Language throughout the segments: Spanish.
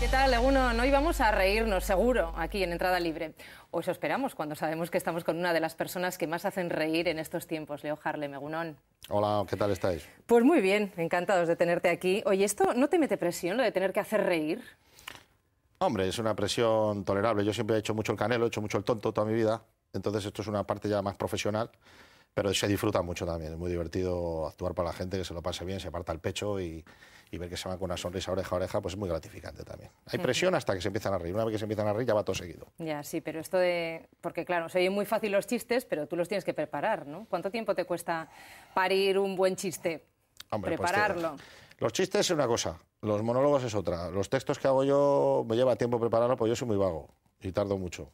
¿Qué tal, Alguno, Hoy vamos a reírnos, seguro, aquí en Entrada Libre. O eso esperamos cuando sabemos que estamos con una de las personas que más hacen reír en estos tiempos, Leo Harle Megunón. Hola, ¿qué tal estáis? Pues muy bien, encantados de tenerte aquí. Oye, ¿esto no te mete presión, lo de tener que hacer reír? Hombre, es una presión tolerable. Yo siempre he hecho mucho el canelo, he hecho mucho el tonto toda mi vida. Entonces esto es una parte ya más profesional, pero se disfruta mucho también. Es muy divertido actuar para la gente, que se lo pase bien, se parta el pecho y, ver que se van con una sonrisa oreja a oreja, pues es muy gratificante también. Hay presión hasta que se empiezan a reír. Una vez que se empiezan a reír ya va todo seguido. Ya, sí, pero esto de... Porque claro, se muy fácil los chistes, pero tú los tienes que preparar, ¿no? ¿Cuánto tiempo te cuesta parir un buen chiste? Pues, prepararlo. los chistes es una cosa, los monólogos es otra. Los textos que hago yo me lleva tiempo prepararlo porque yo soy muy vago y tardo mucho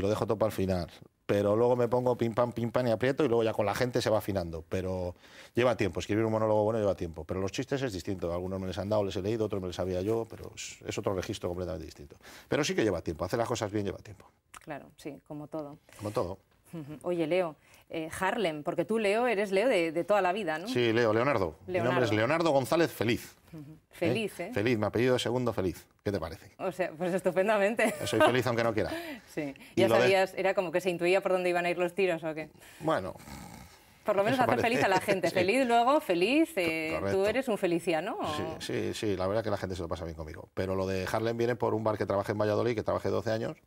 lo dejo todo para el final. Pero luego me pongo pim pam, pim pam y aprieto y luego ya con la gente se va afinando. Pero lleva tiempo, escribir un monólogo bueno lleva tiempo. Pero los chistes es distinto. Algunos me les han dado, les he leído, otros me les sabía yo, pero es otro registro completamente distinto. Pero sí que lleva tiempo, hacer las cosas bien lleva tiempo. Claro, sí, como todo. Como todo. Oye, Leo, eh, Harlem, porque tú, Leo, eres Leo de, toda la vida, ¿no? Sí, Leo, Leonardo. Mi nombre es Leonardo González Feliz. Feliz, ¿Eh? ¿eh? Feliz, mi apellido de segundo Feliz. ¿Qué te parece? O sea, pues estupendamente. soy feliz aunque no quiera. Sí. ¿Ya sabías, era como que se intuía por dónde iban a ir los tiros o qué? Bueno... Por lo menos hacer feliz a la gente. Feliz luego, feliz. Eh, tú eres un feliciano. Sí, sí, sí, la verdad que la gente se lo pasa bien conmigo. Pero lo de Harlem viene por un bar que trabajé en Valladolid, que trabajé 12 años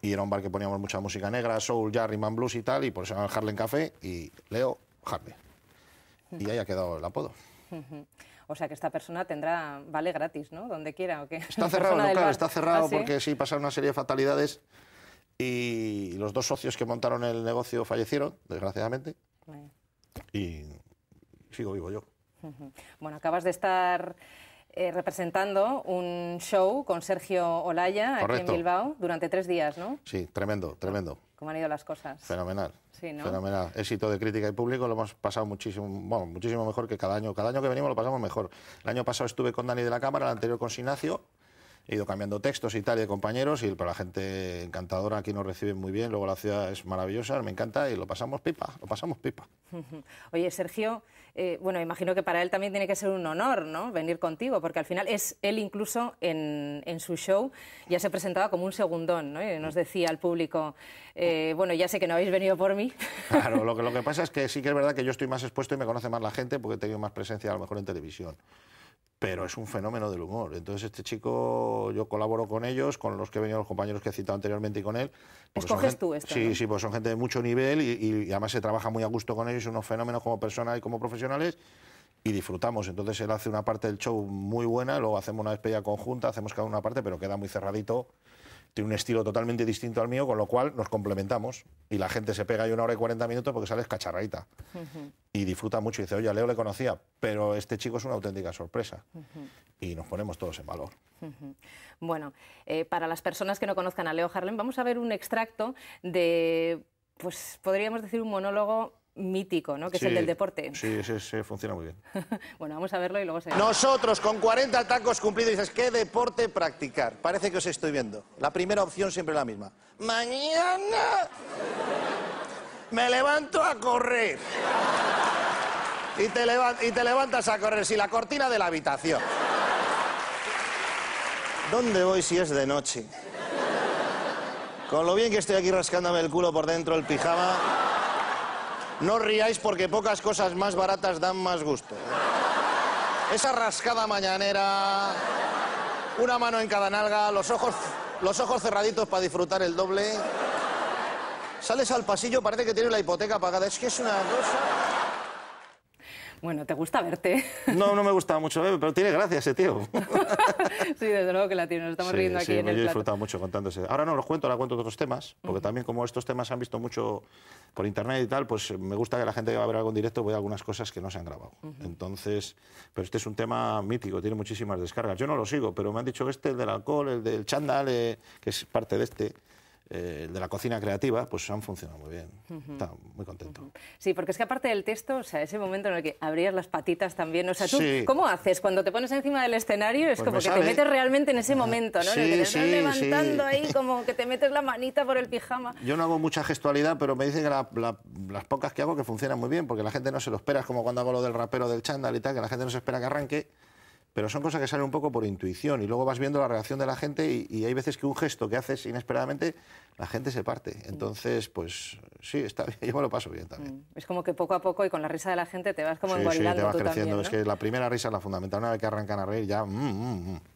y era un bar que poníamos mucha música negra, soul, jazz, man blues y tal, y por eso era el Harlem Café y Leo Harlem. Y ahí ha quedado el apodo. O sea que esta persona tendrá vale gratis, ¿no? Donde quiera o qué. Está cerrado, está ¿Ah, cerrado porque sí pasaron una serie de fatalidades y los dos socios que montaron el negocio fallecieron, desgraciadamente. Y sigo vivo yo. Bueno, acabas de estar eh, representando un show con Sergio Olaya aquí en Bilbao durante tres días, ¿no? Sí, tremendo, ah, tremendo. ¿Cómo han ido las cosas? Fenomenal. Fenomenal. Éxito de crítica y público, lo hemos pasado muchísimo, bueno, muchísimo mejor que cada año. Cada año que venimos lo pasamos mejor. El año pasado estuve con Dani de la Cámara, el anterior con Sinacio he ido cambiando textos y tal, y de compañeros, y para la gente encantadora aquí nos reciben muy bien, luego la ciudad es maravillosa, me encanta y lo pasamos pipa, lo pasamos pipa. Oye, Sergio, eh, bueno, imagino que para él también tiene que ser un honor, ¿no?, venir contigo, porque al final es él incluso en, su show ya se presentaba como un segundón, ¿no?, y nos decía al público, eh, bueno, ya sé que no habéis venido por mí. Claro, lo que, lo que pasa es que sí que es verdad que yo estoy más expuesto y me conoce más la gente porque he tenido más presencia a lo mejor en televisión pero es un fenómeno del humor. Entonces este chico, yo colaboro con ellos, con los que he venido, los compañeros que he citado anteriormente y con él. Escoges tú esto. Sí, sí, pues son gente de mucho nivel y, además se trabaja muy a gusto con ellos, unos fenómenos como personas y como profesionales y disfrutamos. Entonces él hace una parte del show muy buena, luego hacemos una despedida conjunta, hacemos cada una parte, pero queda muy cerradito tiene un estilo totalmente distinto al mío, con lo cual nos complementamos y la gente se pega ahí una hora y 40 minutos porque sales cacharraita y disfruta mucho y dice, oye, a Leo le conocía, pero este chico es una auténtica sorpresa y nos ponemos todos en valor. Bueno, eh, para las personas que no conozcan a Leo Harlem, vamos a ver un extracto de, pues podríamos decir, un monólogo mítico, ¿no? Que es el del deporte. Sí, sí, sí, funciona muy bien. bueno, vamos a verlo y luego Nosotros, con 40 tacos cumplidos, dices, ¿qué deporte practicar? Parece que os estoy viendo. La primera opción siempre es la misma. Mañana me levanto a correr. Y te, levantas a correr, si la cortina de la habitación. ¿Dónde voy si es de noche? Con lo bien que estoy aquí rascándome el culo por dentro el pijama... No riáis porque pocas cosas más baratas dan más gusto. Esa rascada mañanera, una mano en cada nalga, los ojos, los ojos cerraditos para disfrutar el doble. Sales al pasillo, parece que tienes la hipoteca pagada. Es que es una cosa... Bueno, ¿te gusta verte? No, no me gusta mucho, eh, pero tiene gracia ese tío. sí, desde luego que la tiene, nos estamos riendo aquí en el yo he disfrutado mucho contándose. Ahora no los cuento, ahora cuento otros temas, porque también como estos temas se han visto mucho por internet y tal, pues me gusta que la gente que va a ver algo en directo vea algunas cosas que no se han grabado. Entonces, pero este es un tema mítico, tiene muchísimas descargas. Yo no lo sigo, pero me han dicho que este, el del alcohol, el del chándal, eh, que es parte de este. Eh, de la cocina creativa, pues han funcionado muy bien. Uh muy contento. Sí, porque es que aparte del texto, o sea, ese momento en el que abrías las patitas también, o sea, ¿cómo haces? Cuando te pones encima del escenario es pues como que te metes realmente en ese momento, ¿no? que te estás levantando ahí, como que te metes la manita por el pijama. Yo no hago mucha gestualidad, pero me dicen que las pocas que hago que funcionan muy bien, porque la gente no se lo espera, es como cuando hago lo del rapero del chándal y tal, que la gente no se espera que arranque pero son cosas que salen un poco por intuición y luego vas viendo la reacción de la gente y, hay veces que un gesto que haces inesperadamente, la gente se parte. Mm. Entonces, pues sí, está bien, yo me lo paso bien también. Mm. Es como que poco a poco y con la risa de la gente te vas como sí, sí, te vas creciendo. Es que la primera risa es la fundamental, una vez que arrancan a reír ya... Mm,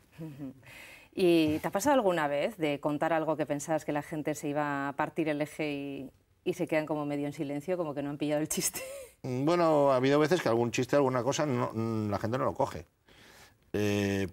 ¿Y te ha pasado alguna vez de contar algo que pensabas que la gente se iba a partir el eje y, se quedan como medio en silencio, como que no han pillado el chiste? Bueno, ha habido veces que algún chiste, alguna cosa, la gente no lo coge. Eh,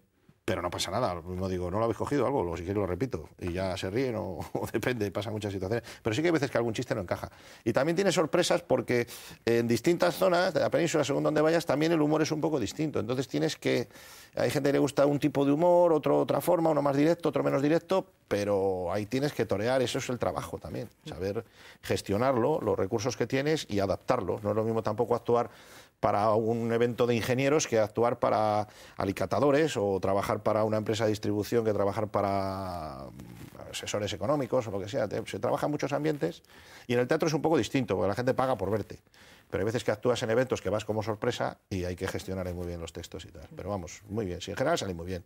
pero no pasa nada, no digo, no lo habéis cogido algo, lo si lo repito, y ya se ríen o, depende, pasa muchas situaciones. Pero sí que hay veces que algún chiste no encaja. Y también tiene sorpresas porque en distintas zonas de la península, según donde vayas, también el humor es un poco distinto. Entonces tienes que, hay gente que le gusta un tipo de humor, otro otra forma, uno más directo, otro menos directo, pero ahí tienes que torear, eso es el trabajo también, saber gestionarlo, los recursos que tienes y adaptarlo. No es lo mismo tampoco actuar para un evento de ingenieros que actuar para alicatadores o trabajar para una empresa de distribución que trabajar para mm, asesores económicos o lo que sea. Se trabaja en muchos ambientes y en el teatro es un poco distinto, porque la gente paga por verte. Pero hay veces que actúas en eventos que vas como sorpresa y hay que gestionar muy bien los textos y tal. Pero vamos, muy bien. Si en general sale muy bien.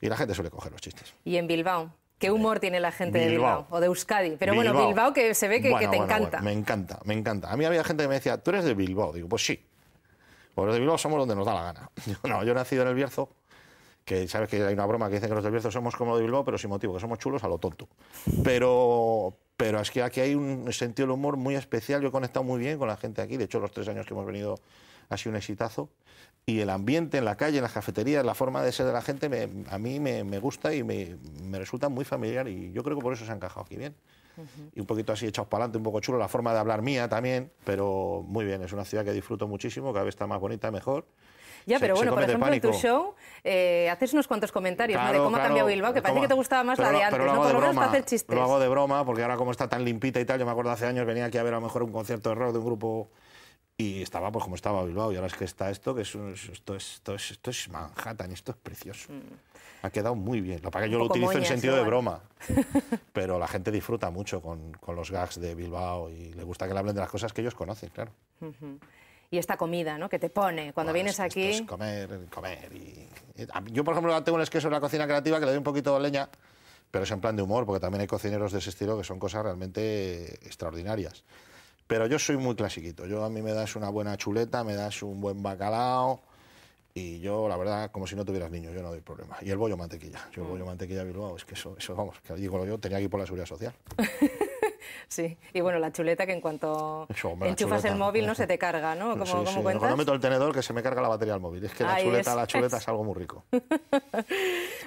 Y la gente suele coger los chistes. ¿Y en Bilbao? ¿Qué humor tiene la gente de Bilbao o de Euskadi? Pero bueno, Bilbao que se ve que, te encanta. Me encanta, me encanta. A mí había gente que me decía, ¿tú eres de Bilbao? Digo, pues sí los de Bilbao somos donde nos da la gana. no, yo he nacido en el Bierzo, que sabes que hay una broma que dice que los de Bierzo somos como los de Bilbao, pero sin motivo, que somos chulos a lo tonto. Pero, pero es que aquí hay un sentido del humor muy especial, yo he conectado muy bien con la gente aquí, de hecho los tres años que hemos venido ha sido un exitazo. Y el ambiente en la calle, en las cafeterías, la forma de ser de la gente, a mí me, gusta y me, me, resulta muy familiar. Y yo creo que por eso se ha encajado aquí bien y un poquito así echados para adelante, un poco chulo, la forma de hablar mía también, pero muy bien, es una ciudad que disfruto muchísimo, cada vez está más bonita, mejor. Ya, pero bueno, por ejemplo, en tu show eh, haces unos cuantos comentarios de cómo ha cambiado Bilbao, que parece que te gustaba más la de antes, pero ¿no? Por lo menos hacer chistes. Lo hago de broma, porque ahora como está tan limpita y tal, yo me acuerdo hace años venía aquí a ver a lo mejor un concierto de rock de un grupo y estaba pues como estaba Bilbao, y ahora es que está esto, que es, esto, es, esto, esto es Manhattan, esto es precioso. Mm. Ha quedado muy bien. Lo que yo lo utilizo en sentido de broma, pero la gente disfruta mucho con, con, los gags de Bilbao y le gusta que le hablen de las cosas que ellos conocen, claro. Y esta comida, ¿no? Que te pone cuando vienes aquí. comer, comer. Y... Yo, por ejemplo, tengo un esqueso en la cocina creativa que le doy un poquito de leña, pero es en plan de humor, porque también hay cocineros de ese estilo que son cosas realmente extraordinarias. Pero yo soy muy clasiquito. Yo a mí me das una buena chuleta, me das un buen bacalao. Y yo, la verdad, como si no tuvieras niños, yo no doy problema. Y el bollo mantequilla. Yo el bollo mm. mantequilla Bilbao, es que eso, eso vamos, que digo yo, tenía que ir por la seguridad social. sí, y bueno, la chuleta que en cuanto enchufas el móvil no, se te carga, ¿no? Como, sí, sí. Cuando meto el tenedor que se me carga la batería del móvil. Es que la chuleta, la chuleta es algo muy rico.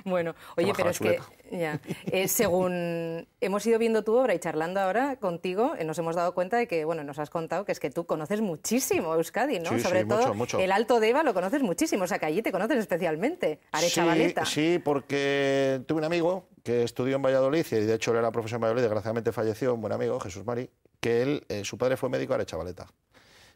bueno, oye, pero es que ya. Eh, según hemos ido viendo tu obra y charlando ahora contigo, eh, nos hemos dado cuenta de que, bueno, nos has contado que es que tú conoces muchísimo Euskadi, ¿no? Sobre todo mucho, el Alto de Eva lo conoces muchísimo, o sea que allí te conoces especialmente, Arechavaleta. Sí, porque tuve un amigo que estudió en Valladolid y de hecho era profesor en Valladolid, desgraciadamente falleció, un buen amigo, Jesús Mari, que él, eh, su padre fue médico Arechavaleta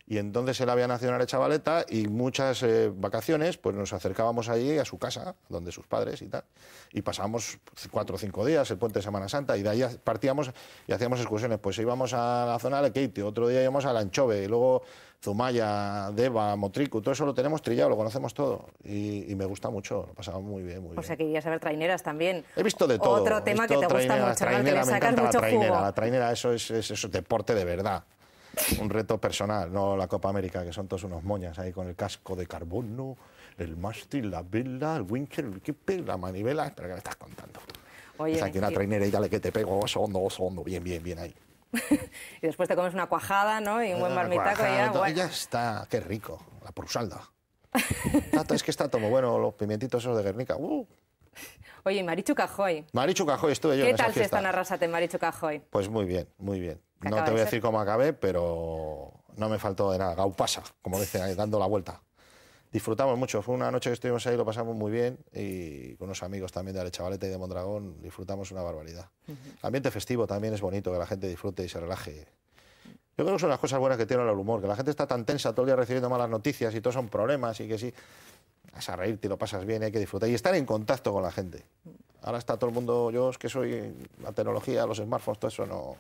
y entonces él había nacional de Chavaleta y muchas eh, vacaciones pues nos acercábamos allí a su casa, donde sus padres y tal, y pasábamos cuatro o cinco días, el puente de Semana Santa, y de ahí partíamos y hacíamos excursiones. Pues íbamos a la zona de Keiti, otro día íbamos a Lanchove, y luego Zumaya, Deva, Motrico todo eso lo tenemos trillado, lo conocemos todo. Y, me gusta mucho, lo pasamos muy bien, muy bien. O sea, que irías a ver traineras también. He visto de todo. Otro tema que te gusta mucho, trainera, ¿no? Que le sacas mucho la La trainera, eso es, eso es deporte de verdad un reto personal, no la Copa América, que son todos unos moñas ahí con el casco de carbono, el mástil, la vela, el Winker, el kipper, la manivela. Espera, qué me estás contando? Oye, es aquí una trainera y dale que te pego, oso oh, hondo, oso oh, hondo, bien, bien, bien ahí. y después te comes una cuajada, ¿no? Y un buen marmitaco y ya, y ya está, qué rico, la pursalda. Ah, es que está todo bueno, los pimientitos esos de Guernica. Uh. Oye, Marichu Cajoy. Marichu Cajoy, estuve yo ¿Qué en tal si se está en Arrasate, Marichu Cajoy? Pues muy bien, muy bien. No te voy a decir cómo acabé, pero no me faltó de nada. Gaupasa, como dicen, dando la vuelta. Disfrutamos mucho. Fue una noche que estuvimos ahí, lo pasamos muy bien y con unos amigos también de Arechavaleta y de Mondragón disfrutamos una barbaridad. ambiente festivo también es bonito, que la gente disfrute y se relaje. Yo creo que son las cosas buenas que tiene el humor, que la gente está tan tensa todo el día recibiendo malas noticias y todos son problemas y que sí, vas a reírte y lo pasas bien, hay que disfrutar y estar en contacto con la gente. Ahora está todo el mundo, yo es que soy la tecnología, los smartphones, todo eso no...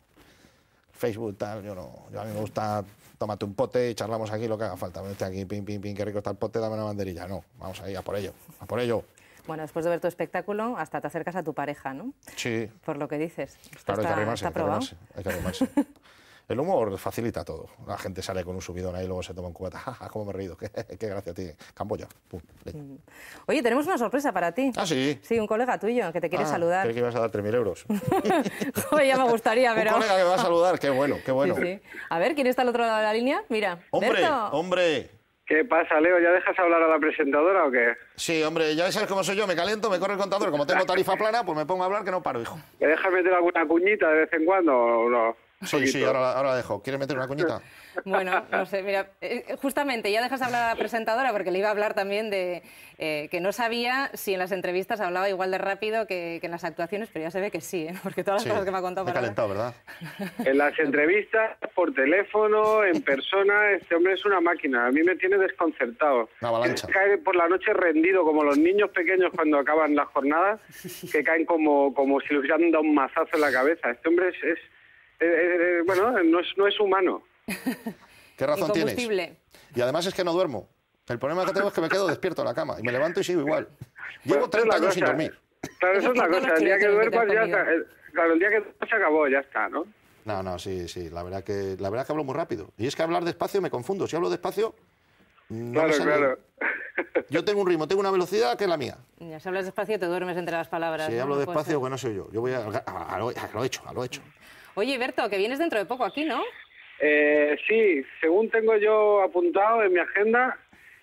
Facebook, tal, yo no. Yo a mí me gusta, tómate un pote y charlamos aquí lo que haga falta. Vente aquí, pin, pin, pin, qué rico está el pote, dame una banderilla. No, vamos ahí, a por ello, a por ello. Bueno, después de ver tu espectáculo, hasta te acercas a tu pareja, ¿no? Sí. Por lo que dices. claro, está, hay que arrimarse, hay que El humor facilita todo. La gente sale con un subidón ahí y luego se toma un cubata. ¡Ja, cómo me he reído! ¡Qué, gracia tiene! Camboya. Pum, mm. Oye, tenemos una sorpresa para ti. Ah, sí. Sí, un colega tuyo que te quiere ah, saludar. Creo que ibas a dar 3.000 euros. Joder, ya me gustaría, pero. un colega que me va a saludar. Qué bueno, qué bueno. Sí, sí. A ver, ¿quién está al otro lado de la línea? Mira. ¡Hombre! ¡Hombre! ¿Qué pasa, Leo? ¿Ya dejas hablar a la presentadora o qué? Sí, hombre, ya sabes cómo soy yo, me caliento, me corre el contador. Como tengo tarifa plana, pues me pongo a hablar que no paro, hijo. ¿Me dejas meter alguna cuñita de vez en cuando o no? Sí, sí, ahora, dejo. ¿Quieres meter una cuñita? Bueno, no sé, mira, eh, justamente ya dejas hablar a la presentadora porque le iba a hablar también de eh, que no sabía si en las entrevistas hablaba igual de rápido que, en las actuaciones, pero ya se ve que sí, ¿eh? porque todas las cosas que me ha contado... Me calentado, ¿verdad? En las entrevistas, por teléfono, en persona, este hombre es una máquina. A mí me tiene desconcertado. Una avalancha. Cae por la noche rendido, como los niños pequeños cuando acaban las jornadas, que caen como, como si le hubieran dado un mazazo en la cabeza. Este hombre es eh, eh, eh, bueno, no es, no es humano. ¿Qué razón tienes? Y además es que no duermo. El problema que tengo es que me quedo despierto en la cama y me levanto y sigo igual. Llevo 30 años sin dormir. Claro, eso es la cosa. El día que duermas ya está. claro, el día que se acabó, ya está, ¿no? No, no, sí, sí. La verdad que la verdad que hablo muy rápido. Y es que hablar despacio me confundo. Si hablo despacio. No claro, claro. Yo tengo un ritmo, tengo una velocidad que es la mía. si hablas despacio te duermes entre las palabras. Si hablo despacio, bueno, soy yo. Yo voy a, a, a, a lo hecho, a lo hecho. Oye, Berto, que vienes dentro de poco aquí, ¿no? Eh, sí, según tengo yo apuntado en mi agenda,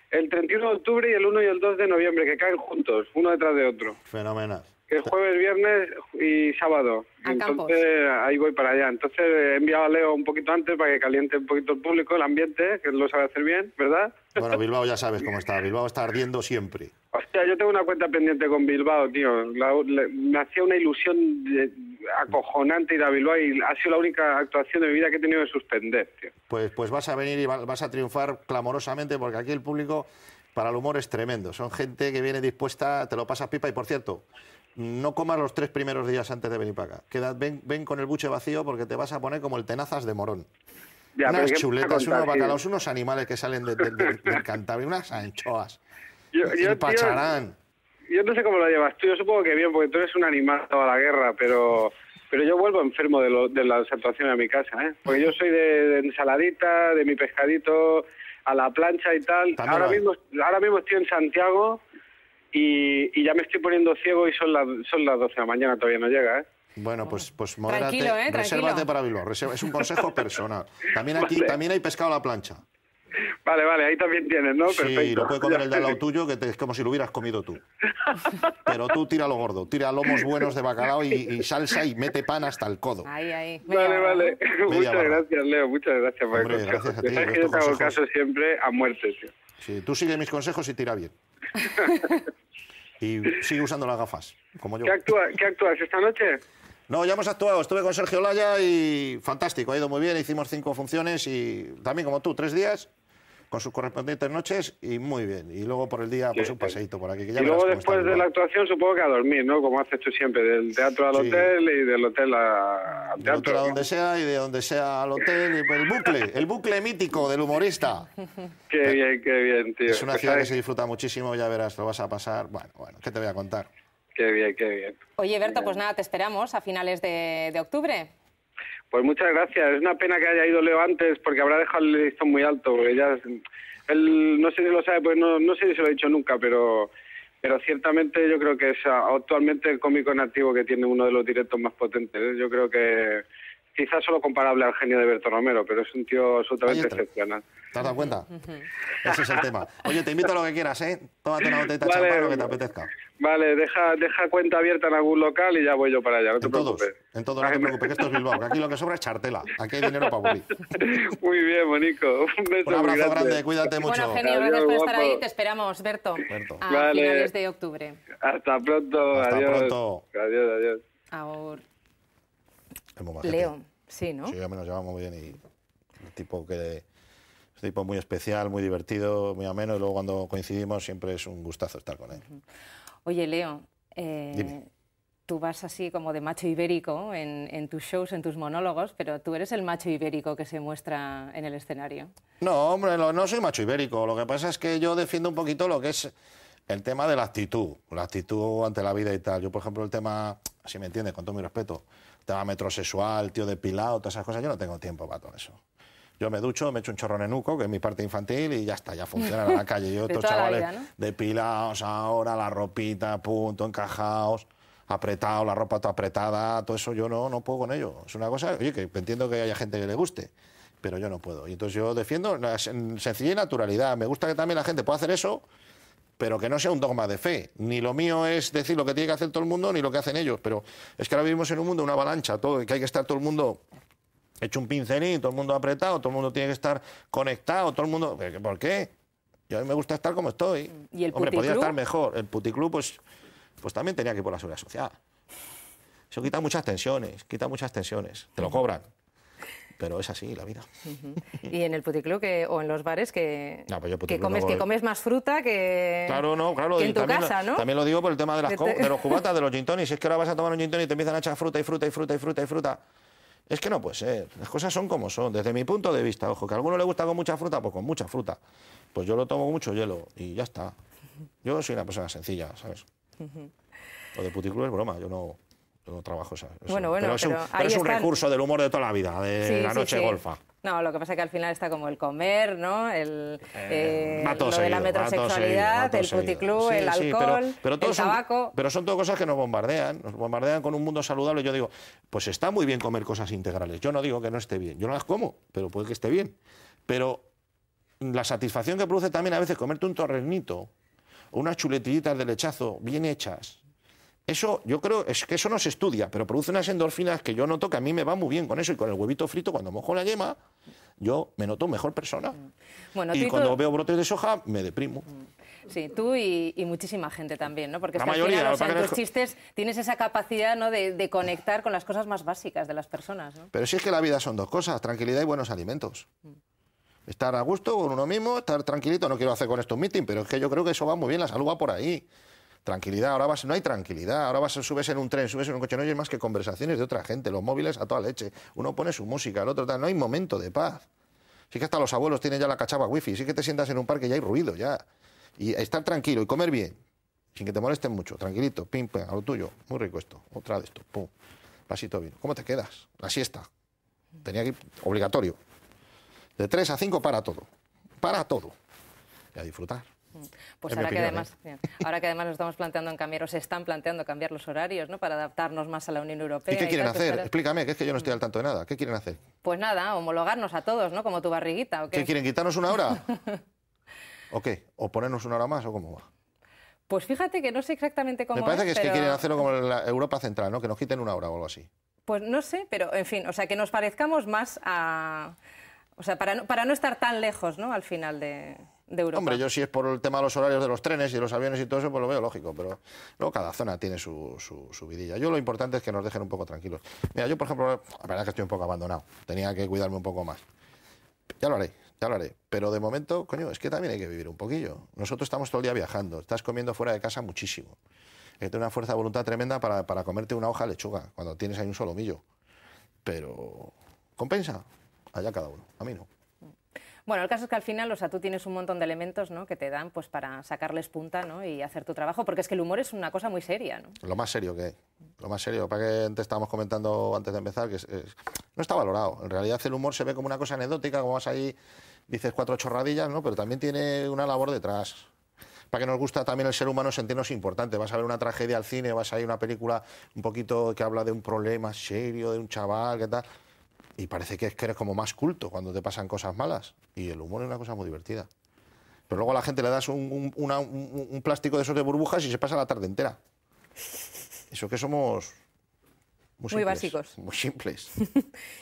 el 31 de octubre y el 1 y el 2 de noviembre, que caen juntos, uno detrás de otro. Fenomenal. El jueves, viernes y sábado. Entonces ahí voy para allá. Entonces he enviado a Leo un poquito antes para que caliente un poquito el público, el ambiente, que lo sabe hacer bien, ¿verdad? Bueno, Bilbao ya sabes cómo está. Bilbao está ardiendo siempre. o sea yo tengo una cuenta pendiente con Bilbao, tío. me hacía una ilusión acojonante ir a Bilbao y ha sido la única actuación de mi vida que he tenido de suspender, tío. Pues, pues vas a venir y vas a triunfar clamorosamente porque aquí el público para el humor es tremendo. Son gente que viene dispuesta, te lo pasas pipa y por cierto, no comas los tres primeros días antes de venir para acá. ven, con el buche vacío porque te vas a poner como el tenazas de morón. unas chuletas, unos bacalaos, unos animales que salen de, del Cantabria, unas anchoas. Yo, pacharán. Yo, no sé cómo lo llevas tú, yo supongo que bien, porque tú eres un animal toda la guerra, pero pero yo vuelvo enfermo de, la situación a mi casa, ¿eh? porque yo soy de ensaladita, de mi pescadito, a la plancha y tal. ahora mismo, ahora mismo estoy en Santiago y, ya me estoy poniendo ciego y son las, son las 12 de la mañana, todavía no llega, ¿eh? Bueno, pues, pues modérate, tranquilo, ¿eh? resérvate para Bilbao, es un consejo personal. También aquí también hay pescado a la plancha. Vale, vale, ahí también tienes, ¿no? Sí, lo puede comer el de al lado tuyo, que es como si lo hubieras comido tú. Pero tú tira lo gordo, tira lomos buenos de bacalao y, salsa y mete pan hasta el codo. Ahí, ahí. vale, vale. muchas gracias, Leo, muchas gracias por el consejo. Gracias yo te hago caso siempre a muerte, tío. Sí, tú sigue mis consejos y tira bien. y sigue usando las gafas, como yo. ¿Qué, ¿Qué, actúas esta noche? No, ya hemos actuado. Estuve con Sergio Laya y fantástico, ha ido muy bien. Hicimos cinco funciones y también como tú, tres días con sus correspondientes noches y muy bien. Y luego por el día, pues un paseíto por aquí. Que ya y luego después de la actuación supongo que a dormir, ¿no? Como haces tú siempre, del teatro al hotel y del hotel al teatro. a donde sea y de donde sea al hotel. Y pues, el bucle, el bucle mítico del humorista. Qué eh, bien, qué bien, tío. Es una pues ciudad que se disfruta muchísimo, ya verás, lo vas a pasar. Bueno, bueno, ¿qué te voy a contar? Qué bien, qué bien. Oye, Berto, pues nada, te esperamos a finales de, de octubre. Pues muchas gracias. Es una pena que haya ido Leo antes porque habrá dejado el listón muy alto. Porque él no sé si lo sabe, pues no, no sé si se lo he dicho nunca, pero, pero ciertamente yo creo que es ah, actualmente el cómico nativo que tiene uno de los directos más potentes. ¿eh? Yo creo que quizás solo comparable al genio de Romero, pero es un tío absolutamente excepcional. ¿Te has dado cuenta? Ese es el tema. Oye, te invito a lo que quieras, ¿eh? Tómate una botella vale, de champán, lo que te apetezca. Vale, deja, cuenta abierta en algún local y ya voy yo para allá, no en te preocupes. En todos, no te preocupes, que esto es Bilbao, que aquí lo que sobra es chartela. Aquí hay dinero para aburrir. Muy bien, Monico. Un, beso abrazo grande. cuídate mucho. Bueno, genio, gracias por estar ahí. Te esperamos, Berto, Berto. a finales de octubre. Hasta pronto, Hasta adiós. pronto. Adiós, adiós. Ahora. Leo, sí, ¿no? Sí, me nos llevamos muy bien y tipo que es un tipo muy especial, muy divertido, muy ameno y luego cuando coincidimos siempre es un gustazo estar con él. Oye, Leo, eh, tú vas así como de macho ibérico en, tus shows, en tus monólogos, pero tú eres el macho ibérico que se muestra en el escenario. No, hombre, no, no soy macho ibérico. Lo que pasa es que yo defiendo un poquito lo que es el tema de la actitud, la actitud ante la vida y tal. Yo, por ejemplo, el tema, si me entiendes, con todo mi respeto, tema metrosexual, tío depilado, todas esas cosas, yo no tengo tiempo para todo eso. Yo me ducho, me echo un chorrón en nuco, que es mi parte infantil, y ya está, ya funciona en la calle. Yo, otros chavales depilados ahora, la ropita, punto, encajados, apretado la ropa toda apretada, todo eso yo no, no puedo con ello. Es una cosa, oye, que entiendo que haya gente que le guste, pero yo no puedo. Y entonces yo defiendo la sencillez y naturalidad. Me gusta que también la gente pueda hacer eso pero que no sea un dogma de fe. Ni lo mío es decir lo que tiene que hacer todo el mundo, ni lo que hacen ellos, pero es que ahora vivimos en un mundo, una avalancha, todo, que hay que estar todo el mundo hecho un pincelín, todo el mundo apretado, todo el mundo tiene que estar conectado, todo el mundo... ¿Por qué? Yo a mí me gusta estar como estoy. ¿Y el Hombre, podría estar mejor. El puticlub, pues, pues también tenía que ir por la seguridad social. Eso quita muchas tensiones, quita muchas tensiones. Te lo cobran pero es así la vida. ¿Y en el puticlub que, o en los bares que, pues que, comes, que comes más fruta que, claro, no, claro, en tu casa, ¿no? También lo digo por el tema de, las, los cubatas, de los gin Si es que ahora vas a tomar un gin y te empiezan a echar fruta y fruta y fruta y fruta y fruta. Es que no puede ser. Las cosas son como son. Desde mi punto de vista, ojo, que a alguno le gusta con mucha fruta, pues con mucha fruta. Pues yo lo tomo con mucho hielo y ya está. Yo soy una persona sencilla, ¿sabes? Lo de puticlub es broma, yo no no trabajo pero es un, recurso del humor de toda la vida, de la noche golfa. No, lo que pasa es que al final está como el comer, ¿no? El, eh, eh lo de la metrosexualidad, el puticlub, el alcohol, el tabaco. pero son todo cosas que nos bombardean, nos bombardean con un mundo saludable. Yo digo, pues está muy bien comer cosas integrales. Yo no digo que no esté bien, yo no las como, pero puede que esté bien. Pero la satisfacción que produce también a veces comerte un torrenito, unas chuletillitas de lechazo bien hechas, eso, yo creo, es que eso no se estudia, pero produce unas endorfinas que yo noto que a mí me va muy bien con eso y con el huevito frito cuando mojo la yema, yo me noto mejor persona. Mm. y cuando veo brotes de soja, me deprimo. Mm. Sí, tú y, muchísima gente también, ¿no? Porque es que mayoría, chistes tienes esa capacidad ¿no? de, conectar con las cosas más básicas de las personas. Pero sí es que la vida son dos cosas, tranquilidad y buenos alimentos. Mm. Estar a gusto con uno mismo, estar tranquilito, no quiero hacer con esto un meeting, pero es que yo creo que eso va muy bien, la salud va por ahí tranquilidad, ahora vas, no hay tranquilidad, ahora vas, subes en un tren, subes en un coche, no hay más que conversaciones de otra gente, los móviles a toda leche, uno pone su música, el otro tal, no hay momento de paz. Sí que hasta los abuelos tienen ya la cachaba wifi, sí que te sientas en un parque y ya hay ruido ya. Y estar tranquilo y comer bien, sin que te molesten mucho, tranquilito, pim, pam, a lo tuyo, muy rico esto, otra de esto, pum, pasito vino. ¿Cómo te quedas? La siesta. Tenía que ir obligatorio. De 3 a 5 para todo. Para todo. Y a disfrutar. Pues ahora, que además, nos ¿eh? que además lo estamos planteando en cambiar, o se están planteando cambiar los horarios, ¿no? Para adaptarnos más a la Unión Europea. ¿Y qué quieren pues hacer? Explícame, que es que yo no estoy mm. al tanto de nada. ¿Qué quieren hacer? Pues nada, homologarnos a todos, ¿no? Como tu barriguita. ¿o qué? quieren? ¿Quitarnos una hora? ¿O qué? ¿O ponernos una hora más o cómo va? Pues fíjate que no sé exactamente cómo. Me parece que es que quieren hacerlo como la Europa Central, ¿no? Que nos quiten una hora o algo así. Pues no sé, pero en fin, o sea, que nos parezcamos más a. O sea, para no, para no estar tan lejos, ¿no? Al final de. Hombre, yo si es por el tema de los horarios de los trenes y los aviones y todo eso, pues lo veo lógico, pero luego cada zona tiene su, vidilla. Yo lo importante es que nos dejen un poco tranquilos. Mira, yo por ejemplo, la verdad es que estoy un poco abandonado, tenía que cuidarme un poco más. Ya lo haré, ya lo haré. Pero de momento, coño, es que también hay que vivir un poquillo. Nosotros estamos todo el día viajando, estás comiendo fuera de casa muchísimo. Hay que tener una fuerza de voluntad tremenda para, comerte una hoja de lechuga cuando tienes ahí un solo solomillo. Pero compensa, allá cada uno, a mí no. Bueno, el caso es que al final, o sea, tú tienes un montón de elementos ¿no? que te dan pues, para sacarles punta y hacer tu trabajo, porque es que el humor es una cosa muy seria. ¿no? Lo más serio que Lo más serio, para que te estábamos comentando antes de empezar, que no está valorado. En realidad el humor se ve como una cosa anecdótica, como vas ahí, dices cuatro chorradillas, ¿no? pero también tiene una labor detrás para que nos gusta también el ser humano sentirnos importante. Vas a ver una tragedia al cine, vas a ver una película un poquito que habla de un problema serio, de un chaval, ¿qué tal y parece que, eres como más culto cuando te pasan cosas malas. Y el humor es una cosa muy divertida. Pero luego a la gente le das un, plástico de esos de burbujas y se pasa la tarde entera. Eso que somos muy, básicos. Muy simples.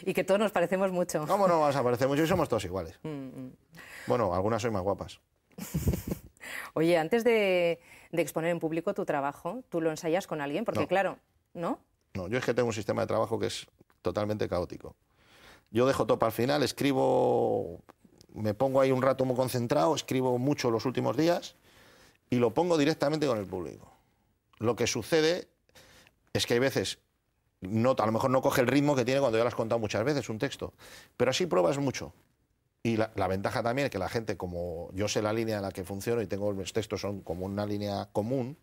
y que todos nos parecemos mucho. ¿Cómo no vas a parecer mucho? Y somos todos iguales. Mm, mm. Bueno, algunas soy más guapas. Oye, antes de, exponer en público tu trabajo, ¿tú lo ensayas con alguien? Porque claro, ¿no? No, yo es que tengo un sistema de trabajo que es totalmente caótico. Yo dejo todo para el final, escribo, me pongo ahí un rato muy concentrado, escribo mucho los últimos días y lo pongo directamente con el público. Lo que sucede es que hay veces, no, a lo mejor no coge el ritmo que tiene cuando ya lo has contado muchas veces un texto, pero así pruebas mucho. Y la, ventaja también es que la gente, como yo sé la línea en la que funciono y tengo mis textos son como una línea común,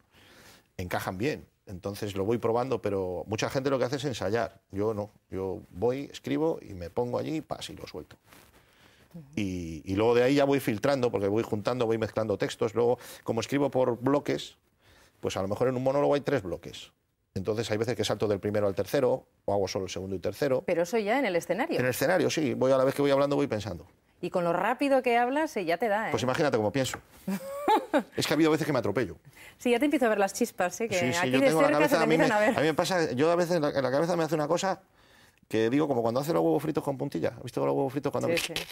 encajan bien. Entonces lo voy probando, pero mucha gente lo que hace es ensayar. Yo no. Yo voy, escribo y me pongo allí y pas y lo suelto. Y, y, luego de ahí ya voy filtrando, porque voy juntando, voy mezclando textos. Luego, como escribo por bloques, pues a lo mejor en un monólogo hay tres bloques. Entonces hay veces que salto del primero al tercero, o hago solo el segundo y tercero. Pero eso ya en el escenario. En el escenario, sí. Voy a la vez que voy hablando, voy pensando. Y con lo rápido que hablas, eh, ya te da. Pues ¿eh? Pues imagínate cómo pienso. es que ha habido veces que me atropello. Sí, ya te empiezo a ver las chispas, ¿eh? que sí, sí, yo tengo la cabeza, a, mí me, pasa, yo a veces en la, cabeza me hace una cosa que digo como cuando hace los huevos fritos con puntilla. ¿Has visto los huevos fritos cuando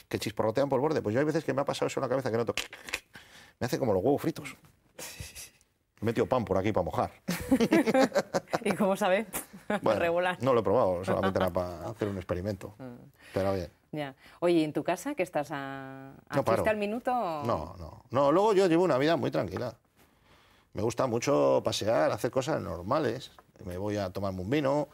que chisporrotean por el borde? Pues yo hay veces que me ha pasado eso en la cabeza que noto. Me hace como los huevos fritos. He metido pan por aquí para mojar. ¿Y cómo sabe? Bueno, regular. No lo he probado, solamente era para hacer un experimento. Mm. Pero bien. Ya. Oye, en tu casa que estás a, a al minuto? No, no. No, luego yo llevo una vida muy tranquila. Me gusta mucho pasear, hacer cosas normales. Me voy a tomarme un vino,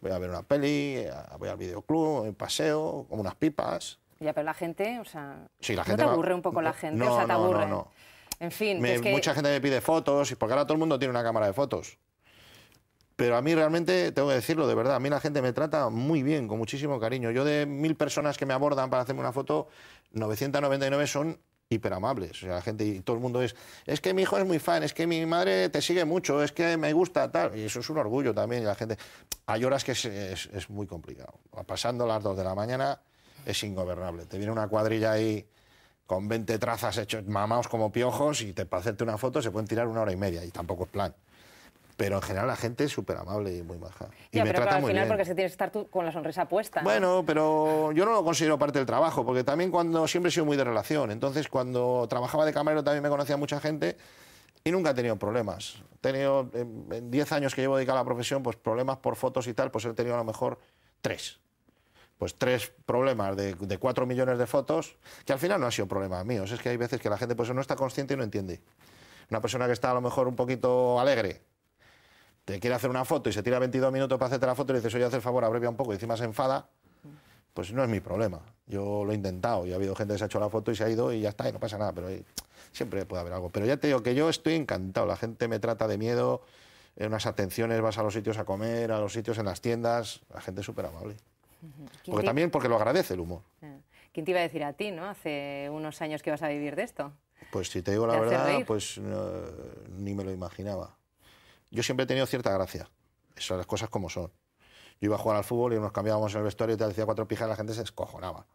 voy a ver una peli, eh, voy al videoclub, paseo, como unas pipas. Ya, pero la gente, o sea, la ¿no te aburre un poco la gente? No, o sea, te aburre. En fin, mucha gente me pide fotos, porque ahora todo el mundo tiene una cámara de fotos. Pero a mí realmente, tengo que decirlo de verdad, a mí la gente me trata muy bien, con muchísimo cariño. Yo de mil personas que me abordan para hacerme una foto, 999 son hiperamables. O sea, la gente y todo el mundo es, es que mi hijo es muy fan, es que mi madre te sigue mucho, es que me gusta tal. Y eso es un orgullo también. la gente, hay horas que es, muy complicado. Pasando las dos de la mañana es ingobernable. Te viene una cuadrilla ahí con 20 trazas hechos, mamados como piojos y te, para hacerte una foto se pueden tirar una hora y media y tampoco es plan. Pero en general la gente es súper amable y muy maja. Y me trata al muy final porque se tienes que estar tú con la sonrisa puesta. Bueno, pero yo no lo considero parte del trabajo, porque también cuando siempre he sido muy de relación. Entonces, cuando trabajaba de camarero también me conocía mucha gente y nunca he tenido problemas. He tenido, en 10 años que llevo dedicado a la profesión, pues problemas por fotos y tal, pues he tenido a lo mejor tres pues tres problemas de, 4 millones de fotos, que al final no ha sido problema mío. Es que hay veces que la gente pues, no está consciente y no entiende. Una persona que está a lo mejor un poquito alegre, te quiere hacer una foto y se tira 22 minutos para hacerte la foto y le dices, oye, haz el favor, abrevia un poco y encima se enfada, pues no es mi problema. Yo lo he intentado y ha habido gente que se ha hecho la foto y se ha ido y ya está, y no pasa nada, pero siempre puede haber algo. Pero ya te digo que yo estoy encantado, la gente me trata de miedo, en unas atenciones, vas a los sitios a comer, a los sitios en las tiendas, la gente es súper amable. Porque también porque lo agradece el humor. Ah. ¿Quién te iba a decir a ti, no? Hace unos años que vas a vivir de esto. Pues si te digo la verdad, pues ni me lo imaginaba. Yo siempre he tenido cierta gracia. eso son las cosas como son. Yo iba a jugar al fútbol y nos cambiábamos en el vestuario y te decía cuatro pijas y la gente se escojonaba.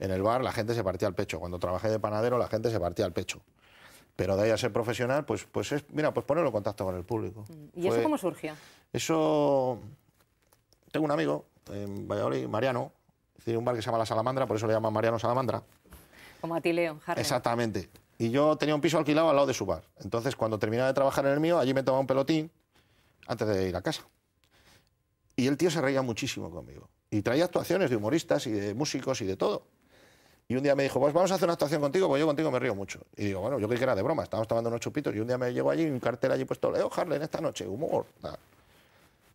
En el bar la gente se partía el pecho. Cuando trabajé de panadero la gente se partía el pecho. Pero de ahí a ser profesional, pues, pues es, mira, pues ponerlo en contacto con el público. Mm, ¿Y eso cómo surgió? Eso. Tengo un amigo en Valladolid, Mariano, tiene un bar que se llama La Salamandra, por eso le llaman Mariano Salamandra. Como a ti, León, Exactamente. Y yo tenía un piso alquilado al lado de su bar. Entonces, cuando terminaba de trabajar en el mío, allí me tomaba un pelotín antes de ir a casa. Y el tío se reía muchísimo conmigo. Y traía actuaciones de humoristas y de músicos y de todo. Y un día me dijo, pues vamos a hacer una actuación contigo, porque yo contigo me río mucho. Y digo, bueno, yo creí que era de broma, estábamos tomando unos chupitos. Y un día me llegó allí un cartel allí puesto, Leo en esta noche, humor.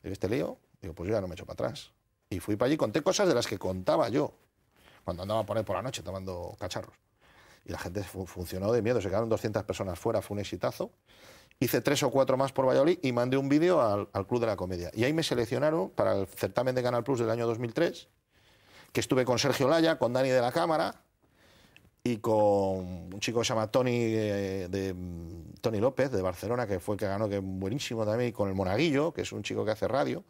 y ¿este lío? Digo, pues yo ya no me echo para atrás. Y fui para allí, conté cosas de las que contaba yo, cuando andaba por ahí por la noche tomando cacharros. Y la gente funcionó de miedo, se quedaron 200 personas fuera, fue un exitazo hice tres o cuatro más por Valladolid y mandé un vídeo al, Club de la Comedia. Y ahí me seleccionaron para el certamen de Canal Plus del año 2003, que estuve con Sergio Laya, con Dani de la Cámara y con un chico que se llama Tony, eh, de, mm, Tony López de Barcelona, que fue el que ganó, que buenísimo también, y con el Monaguillo, que es un chico que hace radio,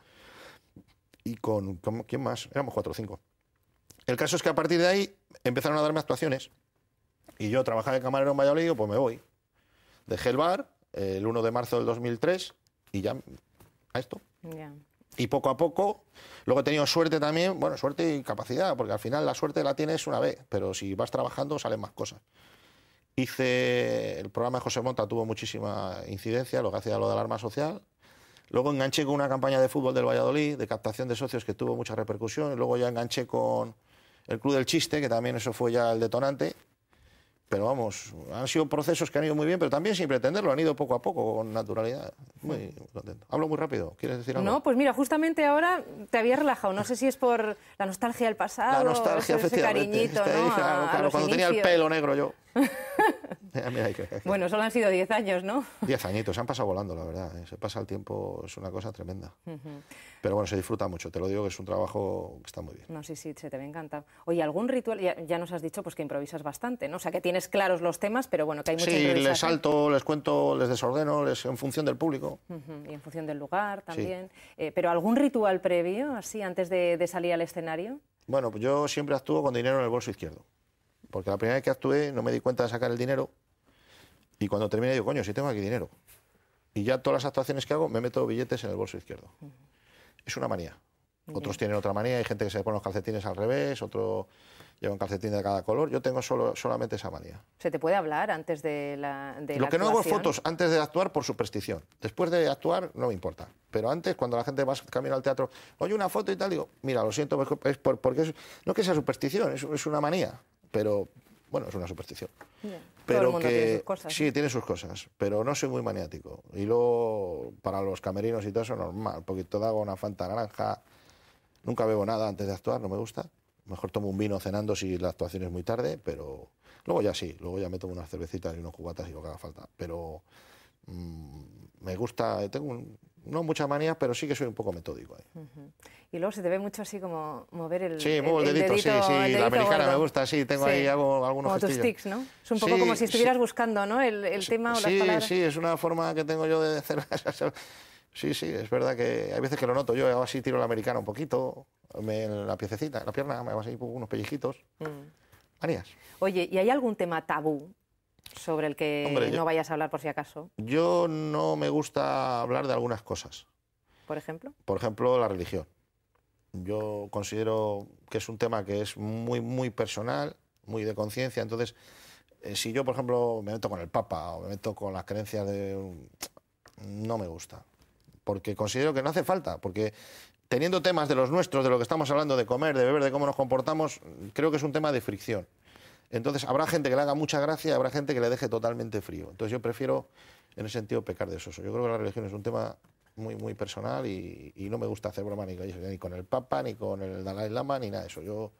y con, ¿quién más? Éramos cuatro o cinco. El caso es que a partir de ahí empezaron a darme actuaciones. Y yo trabajaba de camarero en Valladolid, pues me voy. Dejé el bar, el 1 de marzo del 2003 y ya a esto. Y poco a poco, luego he tenido suerte también, bueno, suerte y capacidad, porque al final la suerte la tienes una vez, pero si vas trabajando salen más cosas. Hice, el programa de José Monta tuvo muchísima incidencia, lo que hacía lo de alarma social. Luego enganché con una campaña de fútbol del Valladolid, de captación de socios, que tuvo mucha repercusión. Y luego ya enganché con el Club del Chiste, que también eso fue ya el detonante. Pero vamos, han sido procesos que han ido muy bien, pero también sin pretenderlo, han ido poco a poco, con naturalidad. Muy contento. Hablo muy rápido, ¿quieres decir algo? No, pues mira, justamente ahora te había relajado. No sé si es por la nostalgia del pasado. La nostalgia, ese, cariñito, ¿no? Ah, claro, cuando tenía el pelo negro yo. bueno, solo han sido 10 años, ¿no? 10 añitos, se han pasado volando, la verdad. ¿eh? Se pasa el tiempo, es una cosa tremenda. Pero bueno, se disfruta mucho, te lo digo que es un trabajo que está muy bien. No, sí, sí, se te me encantado. Oye, ¿algún ritual? Ya, nos has dicho pues que improvisas bastante, ¿no? O sea, que tienes claros los temas, pero bueno, que hay mucha Sí, les salto, les cuento, les desordeno, les, en función del público. Y en función del lugar también. Eh, ¿Pero algún ritual previo, así, antes de, de salir al escenario? Bueno, pues yo siempre actúo con dinero en el bolso izquierdo. Porque la primera vez que actué no me di cuenta de sacar el dinero y cuando terminé digo, coño, si tengo aquí dinero. Y ya todas las actuaciones que hago me meto billetes en el bolso izquierdo. Es una manía. Otros tienen otra manía, hay gente que se pone los calcetines al revés, otro lleva un calcetín de cada color. Yo tengo solo, solamente esa manía. ¿Se te puede hablar antes de la Lo que no hago fotos antes de actuar por superstición. Después de actuar no me importa. Pero antes, cuando la gente va caminar al teatro, oye, una foto y tal, digo, mira, lo siento, es por, porque no que sea superstición, es, es una manía pero bueno, es una superstición. Pero tiene sus cosas. sí tiene sus cosas, pero no soy muy maniático. Y luego para los camerinos y todo eso normal, porque todo hago una fanta granja. Nunca bebo nada antes de actuar, no me gusta. Mejor tomo un vino cenando si la actuación es muy tarde, pero luego ya sí, luego ya me tomo unas cervecitas y unos cubatas y lo que haga falta, pero mm, me gusta, tengo un, no mucha manía, pero sí que soy un poco metódico ahí. Y luego se te ve mucho así como mover el Sí, muevo el, dedito, sí, sí, la americana me gusta, sí, tengo ahí algunos como ¿no? Es un poco como si estuvieras buscando, ¿no? El, tema o las palabras. Sí, sí, es una forma que tengo yo de hacer... sí, sí, es verdad que hay veces que lo noto yo, hago así, tiro la americana un poquito, me, la piececita, la pierna, me hago así unos pellejitos. Mm. Oye, ¿y hay algún tema tabú sobre el que no vayas a hablar por si acaso? Yo no me gusta hablar de algunas cosas. ¿Por ejemplo? Por ejemplo, la religión. Yo considero que es un tema que es muy, muy personal, muy de conciencia. Entonces, eh, si yo, por ejemplo, me meto con el Papa o me meto con las creencias de... No me gusta. Porque considero que no hace falta. Porque teniendo temas de los nuestros, de lo que estamos hablando, de comer, de beber, de cómo nos comportamos, creo que es un tema de fricción. Entonces habrá gente que le haga mucha gracia y habrá gente que le deje totalmente frío. Entonces yo prefiero, en ese sentido, pecar de soso. Yo creo que la religión es un tema muy, muy personal y, no me gusta hacer broma ni, con el Papa, ni con el Dalai Lama, ni nada de eso. Yo,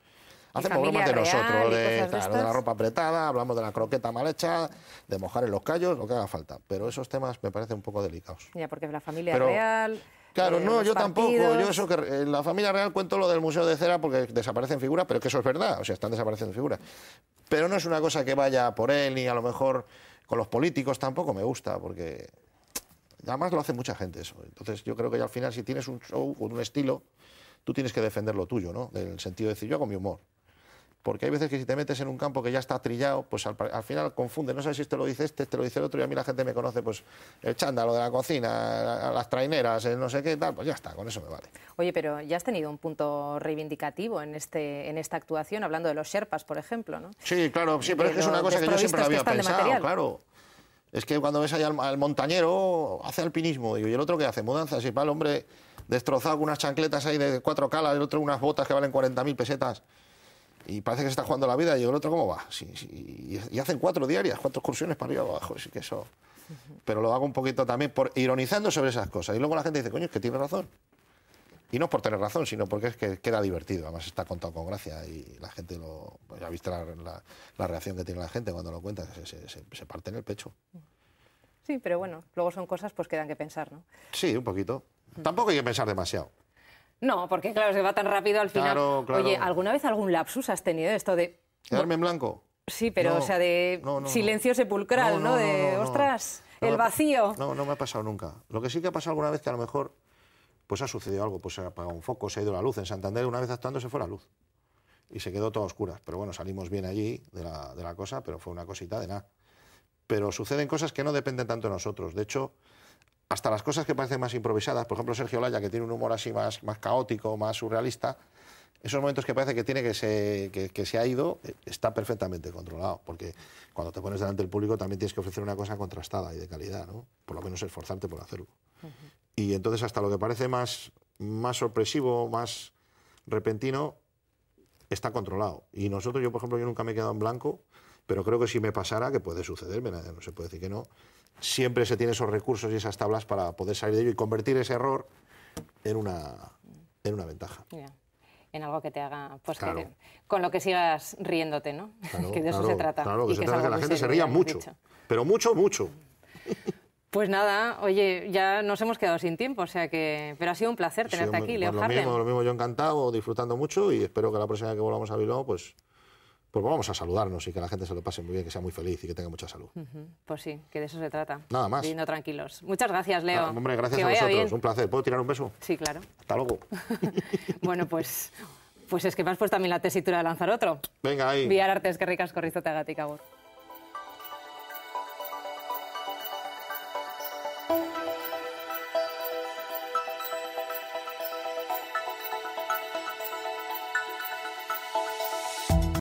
hacemos bromas de nosotros, de, de, la ropa apretada, hablamos de la croqueta mal hecha, de mojar en los callos, lo que haga falta. Pero esos temas me parecen un poco delicados. Ya, porque la familia real... Claro, eh, no, yo tampoco. Yo eso que en la familia real cuento lo del Museo de Cera porque desaparecen figuras, pero que eso es verdad, o sea, están desapareciendo figuras. Pero no es una cosa que vaya por él, ni a lo mejor con los políticos tampoco me gusta, porque además lo hace mucha gente eso. Entonces yo creo que ya al final si tienes un show o un estilo, tú tienes que defender lo tuyo, ¿no? En el sentido de decir, yo hago mi humor porque hay veces que si te metes en un campo que ya está trillado, pues al, final confunde, no sé si te lo dice este, te este lo dice el otro, y a mí la gente me conoce, pues el chándalo de la cocina, las traineras, no sé qué tal, pues ya está, con eso me vale. Oye, pero ya has tenido un punto reivindicativo en, este, en esta actuación, hablando de los Sherpas, por ejemplo, ¿no? Sí, claro, sí, pero es que es una cosa que yo siempre había pensado, claro. Es que cuando ves ahí al, montañero, hace alpinismo, digo, y el otro que hace mudanzas, y para el hombre destrozado con unas chancletas ahí de cuatro calas, el otro unas botas que valen 40.000 pesetas y parece que se está jugando la vida y el otro cómo va. y, hacen cuatro diarias, cuatro excursiones para arriba y abajo, así que eso. Pero lo hago un poquito también por ironizando sobre esas cosas. Y luego la gente dice, coño, es que tiene razón. Y no por tener razón, sino porque es que queda divertido. Además está contado con gracia y la gente lo... Pues ya viste la, la, reacción que tiene la gente cuando lo cuenta. se, se, parte en el pecho. Sí, pero bueno, luego son cosas pues que dan que pensar, ¿no? Sí, un poquito. Tampoco hay que pensar demasiado. No, porque claro, se va tan rápido al final. Claro, claro. Oye, ¿alguna vez algún lapsus has tenido esto de... ¿Quedarme en blanco? Sí, pero, o sea, de silencio sepulcral, ¿no? de, ostras, el vacío. No, no me ha pasado nunca. Lo que sí que ha pasado alguna vez que a lo mejor, pues ha sucedido algo, pues se ha apagado un foco, se ha ido la luz. En Santander una vez actuando se fue la luz y se quedó todo a Pero bueno, salimos bien allí de la, de la cosa, pero fue una cosita de nada. Pero suceden cosas que no dependen tanto de nosotros. De hecho, hasta las cosas que parecen más improvisadas, por ejemplo Sergio Laya, que tiene un humor así más, más caótico, más surrealista, esos momentos que parece que tiene que se, que, se ha ido, eh, está perfectamente controlado, porque cuando te pones delante del público también tienes que ofrecer una cosa contrastada y de calidad, ¿no? por lo menos esforzarte por hacerlo. Y entonces hasta lo que parece más, más sorpresivo, más repentino, está controlado. Y nosotros, yo por ejemplo, yo nunca me he quedado en blanco pero creo que si me pasara, que puede suceder, no se puede decir que no, siempre se tiene esos recursos y esas tablas para poder salir de ello y convertir ese error en una, en una ventaja. En algo que te haga, pues con lo que sigas riéndote, ¿no? que de eso se trata. la gente se ría mucho, pero mucho, mucho. Pues nada, oye, ya nos hemos quedado sin tiempo, o sea que. Pero ha sido un placer tenerte aquí, Leo pues Lo mismo, lo mismo, yo encantado, disfrutando mucho y espero que la próxima vez que volvamos a Bilbao, pues pues vamos a saludarnos y que la gente se lo pase muy bien, que sea muy feliz y que tenga mucha salud. Pues sí, que de eso se trata. Nada más. Viviendo tranquilos. Muchas gracias, Leo. Ah, hombre, gracias a vosotros. Un placer. ¿Puedo tirar un beso? Sí, claro. Hasta luego. bueno, pues, pues es que me has puesto también la tesitura de lanzar otro. Venga, ahí. Viar Artes, que ricas, corrizo, te